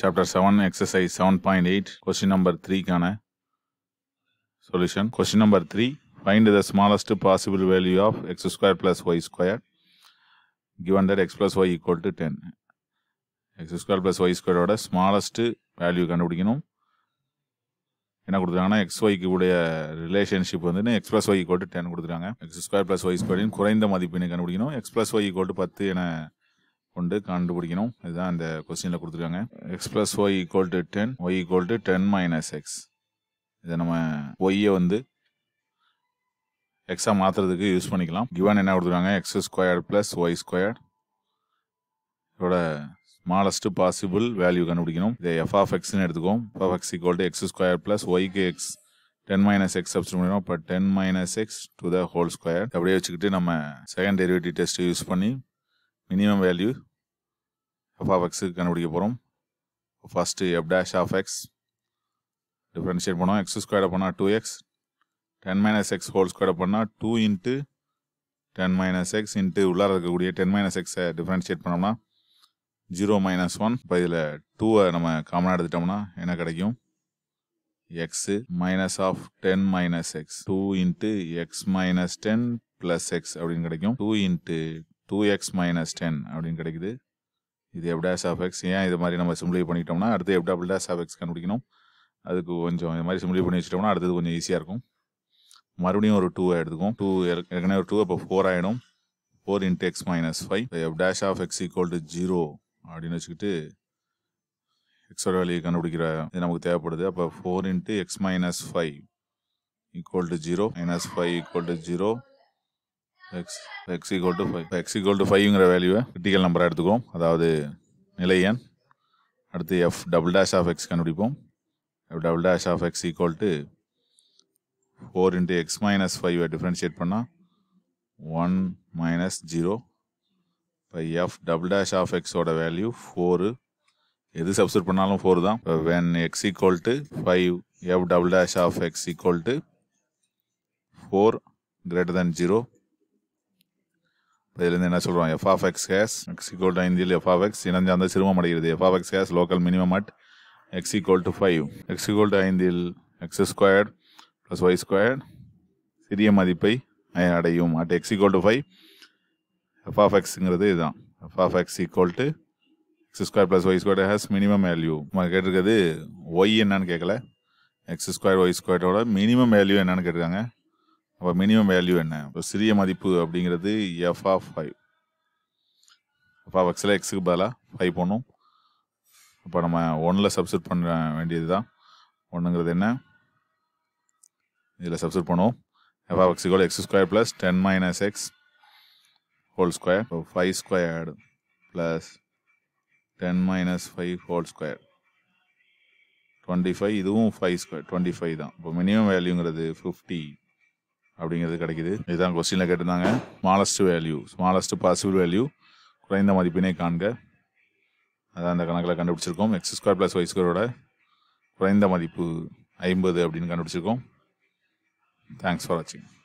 chapter seven exercise seven point eight question number த்ரீக்கான solution question number three find the smallest possible value of x square plus y square given that x plus y equal to ten x square plus y ஸ்கொயரோட smallest value கண்டுபிடிக்கணும் என்ன கொடுத்துருக்காங்கன்னா x ஒய்க்கு உடைய relationship வந்து x plus y equal to ten கொடுத்துருக்காங்க x square plus y ஸ்கொயரின் குறைந்த மதிப்பினை கண்டுபிடிக்கணும் x plus y equal to பத்து என கொண்டு கண்டுபிடிக்கணும் இதுதான் இந்த கொஸ்டினில் கொடுத்துருக்காங்க x plus y equal to ten y equal to ten minus x இதை நம்ம ஒய்யை வந்து எக்ஸாக மாற்றுறதுக்கு யூஸ் பண்ணிக்கலாம் கிவன் என்ன கொடுத்துருக்காங்க x square plus y square இதோட ஸ்மாலஸ்ட் பாசிபிள் வேல்யூ கண்டுபிடிக்கணும் இதை எஃப் ஆஃப் எக்ஸ்னு எடுத்துக்கோம் f of x equal to x square plus ஒய்க்கு எக்ஸ் டென் மைனஸ் எக்ஸ் சப்ஸ்ட் இப்போ ten minus x to the whole square அப்படியே வச்சுக்கிட்டு நம்ம செகண்ட் டெரிவேட்டிவ் டெஸ்ட் யூஸ் பண்ணி மினிமம் வேல்யூ எஃப் ஆஃப் எக்ஸுக்கு கண்டுபிடிக்க போகிறோம் first f dash of x differentiate பண்ணோம் எக்ஸ் ஸ்கொயர் பண்ணால் two x ten minus x whole square பண்ணால் two into ten minus x into உள்ளார இருக்கக்கூடிய டென் மைனஸ் எக்ஸை டிஃப்ரென்ஷியேட் பண்ணோம்னா ஜீரோ மைனஸ் ஒன் இப்போ இதில் டூவை நம்ம காமனாக எடுத்துட்டோம்னா என்ன கிடைக்கும் x minus of ten minus x two into x minus ten plus x அப்படின்னு கிடைக்கும் two into two x minus ten அப்படின்னு கிடைக்குது இது எப்படாஸ் ஆஃப் எக்ஸ் ஏன் இது மாதிரி நம்ம சிம்ப்ளை பண்ணிக்கிட்டோம்னா அடுத்து எப் டபுள் டேஸ் ஆஃப் எக்ஸ் கண்டுபிடிக்கணும் அதுக்கு கொஞ்சம் இது மாதிரி சிம்ப்ளை பண்ணி வச்சுட்டோம்னா அடுத்தது கொஞ்சம் ஈஸியாக இருக்கும் மறுபடியும் ஒரு டூ எடுத்துக்கும் டூ ஏற்கனவே ஒரு டூ அப்போ ஃபோர் ஆகிடும் four into x minus five f dash of x equal to zero அப்படின்னு வச்சுக்கிட்டு எக்ஸோட வேல்யூ கண்டுபிடிக்கிற இது நமக்கு தேவைப்படுது அப்போ four into x minus five equal to zero minus five equal to zero x x equal five x equal ஃபைவ்ங்கிற வேல்யூவை கிரிட்டிக்கல் நம்பராக எடுத்துக்கோம் அதாவது நிலை எண் அடுத்து f double dash of x கண்டுபிடிப்போம் f double dash of x equal to four into x minus ஃபைவை டிஃப்ரென்ஷியேட் பண்ணால் ஒன் மைனஸ் ஜீரோ இப்போ எஃப் டபுள் டேஷ் ஆஃப் எக்ஸோட வேல்யூ ஃபோரு எது சப்ஸ்ட் பண்ணாலும் ஃபோர் தான் இப்போ when x equal to five f double dash of x equal to four greater than zero இதுலேருந்து என்ன சொல்கிறோம் f of x case x equal to ஐந்தில் எஃப்ஆஃப் எக்ஸ் இணைஞ்சார்ந்த சிரமம் அடைகிறது f of x local minimum at x to five x equal to ஐந்தில் x squared plus y squared சிறிய மதிப்பை அடையும் at x equal to five f of எக்ஸுங்கிறது இதுதான் f of x equal to x square plus y square has minimum value நம்ம கேட்டிருக்கிறது y என்னன்னு கேட்கல எக்ஸ் ஸ்கொயர் ஒய் ஸ்கொயரோட மினிமம் வேல்யூ என்னன்னு கேட்டிருக்காங்க அப்போ மினிமம் வேல்யூ என்ன இப்போ சிறிய மதிப்பு அப்படிங்கிறது f of five f of எக்ஸில் எக்ஸுக்கு பதிலாக ஃபைவ் பண்ணும் இப்போ நம்ம ஒன்னில் சப்ஸ்ட் பண்ண வேண்டியது தான் ஒன்றுங்கிறது என்ன இதில் சப்ஸ்ட் பண்ணுவோம் எஃப் ஆஃப் எக்ஸுக்கு x square plus ten minus x whole square இப்போ five squared plus ten minus five whole square twenty five இதுவும் ஃபைவ் ஸ்கொயர் டுவெண்ட்டி ஃபைவ் தான் இப்போ மினிமம் வேல்யூங்கிறது ஃபிஃப்டி அப்படிங்கிறது கிடைக்குது இதுதான் கொஸ்டினில் கேட்டிருந்தாங்க smallest value smallest possible value குறைந்த மதிப்பினை காண்க அதான் அந்த கணக்கில் கண்டுபிடிச்சிருக்கோம் எக்ஸ் ஸ்கொயர் ப்ளஸ் ஒய் ஸ்கொயரோட குறைந்த மதிப்பு ஐம்பது அப்படின்னு கண்டுபிடிச்சிருக்கோம் தேங்க்ஸ் ஃபார் வாட்சிங்